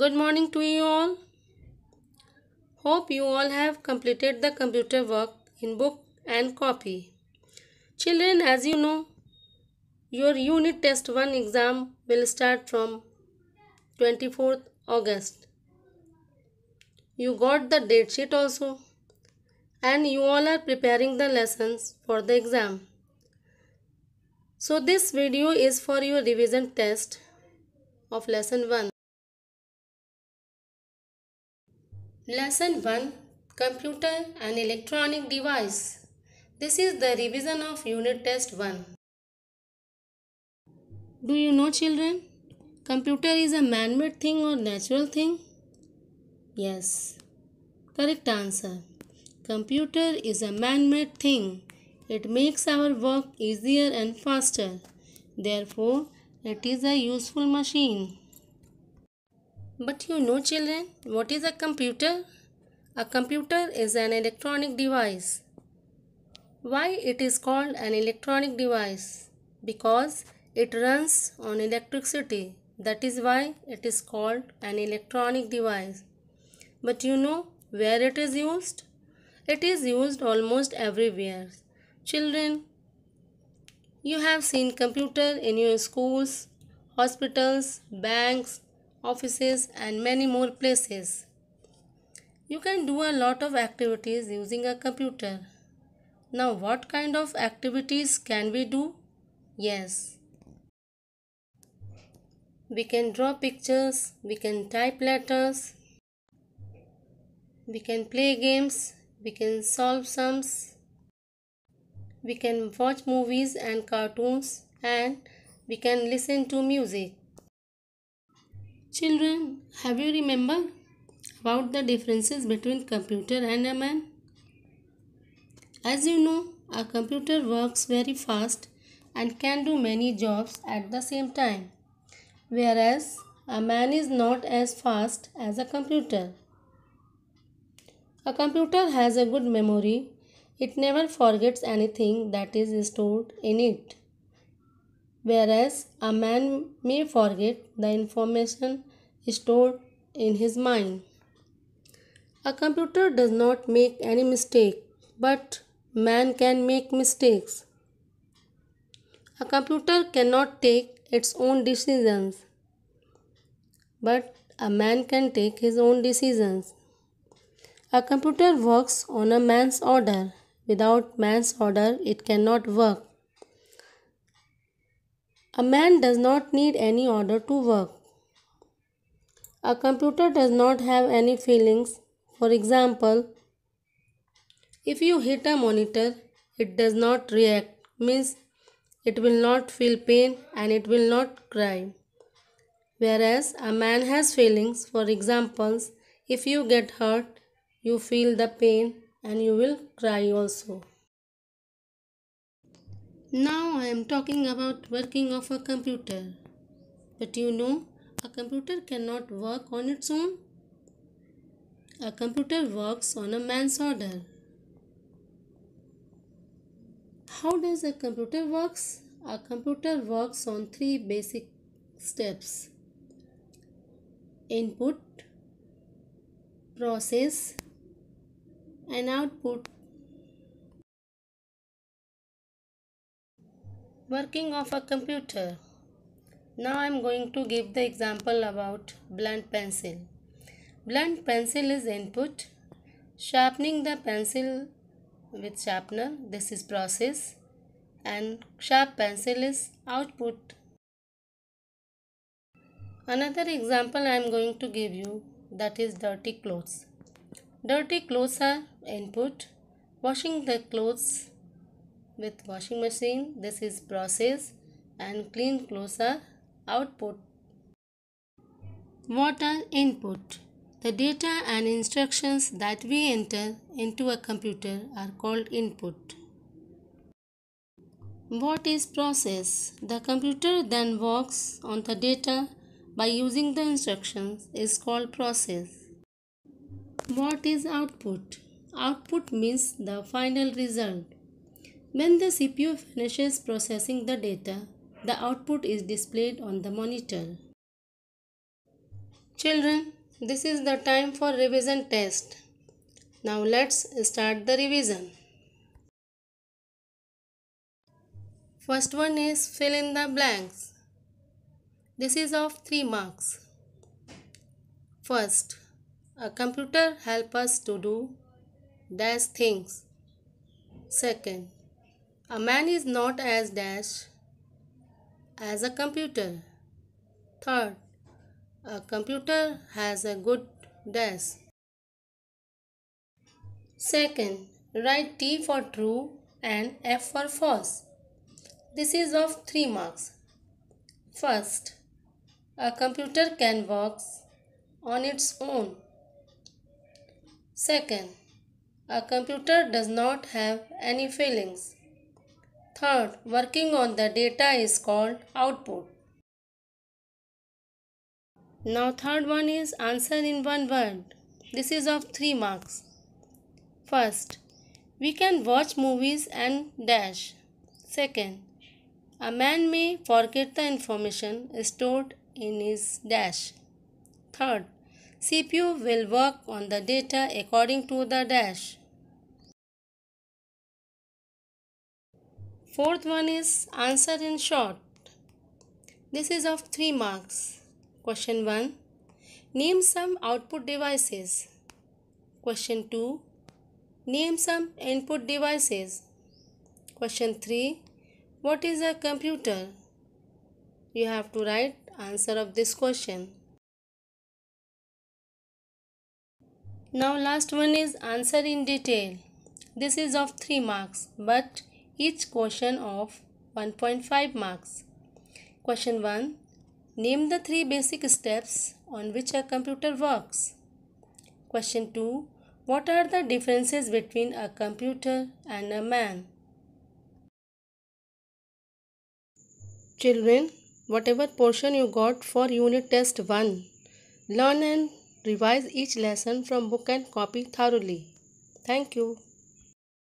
good morning to you all hope you all have completed the computer work in book and copy children as you know your unit test 1 exam will start from 24th august you got the date sheet also and you all are preparing the lessons for the exam so this video is for your revision test of lesson 1 Lesson 1 Computer and Electronic Device This is the revision of Unit Test 1. Do you know children? Computer is a man-made thing or natural thing? Yes. Correct answer. Computer is a man-made thing. It makes our work easier and faster. Therefore, it is a useful machine. But you know children, what is a computer? A computer is an electronic device. Why it is called an electronic device? Because it runs on electricity. That is why it is called an electronic device. But you know where it is used? It is used almost everywhere. Children, you have seen computer in your schools, hospitals, banks, offices and many more places. You can do a lot of activities using a computer. Now what kind of activities can we do? Yes. We can draw pictures, we can type letters, we can play games, we can solve sums, we can watch movies and cartoons and we can listen to music. Children, have you remember about the differences between computer and a man? As you know, a computer works very fast and can do many jobs at the same time. Whereas a man is not as fast as a computer. A computer has a good memory. It never forgets anything that is stored in it. Whereas a man may forget the information stored in his mind. A computer does not make any mistake, but man can make mistakes. A computer cannot take its own decisions, but a man can take his own decisions. A computer works on a man's order. Without man's order, it cannot work. A man does not need any order to work. A computer does not have any feelings. For example, if you hit a monitor, it does not react, means it will not feel pain and it will not cry. Whereas a man has feelings, for examples, if you get hurt, you feel the pain and you will cry also. Now I am talking about working of a computer. But you know, a computer cannot work on its own. A computer works on a man's order. How does a computer works? A computer works on three basic steps. Input, process and output. Working of a computer. Now I am going to give the example about blunt pencil. Blunt pencil is input. Sharpening the pencil with sharpener, this is process. And sharp pencil is output. Another example I am going to give you that is dirty clothes. Dirty clothes are input. Washing the clothes with washing machine, this is process and clean clothes are output what are input the data and instructions that we enter into a computer are called input what is process the computer then works on the data by using the instructions is called process what is output output means the final result when the cpu finishes processing the data the output is displayed on the monitor. Children, this is the time for revision test. Now let's start the revision. First one is fill in the blanks. This is of 3 marks. First, a computer help us to do dash things. Second, a man is not as dash as a computer. Third, a computer has a good desk. Second, write T for true and F for false. This is of 3 marks. First, a computer can work on its own. Second, a computer does not have any feelings. Third, working on the data is called output. Now third one is answer in one word. This is of 3 marks. First, we can watch movies and dash. Second, a man may forget the information stored in his dash. Third, CPU will work on the data according to the dash. Fourth one is answer in short. This is of 3 marks. Question 1. Name some output devices. Question 2. Name some input devices. Question 3. What is a computer? You have to write answer of this question. Now last one is answer in detail. This is of 3 marks but each question of 1.5 marks. Question 1. Name the three basic steps on which a computer works. Question 2. What are the differences between a computer and a man? Children, whatever portion you got for Unit Test 1, learn and revise each lesson from book and copy thoroughly. Thank you.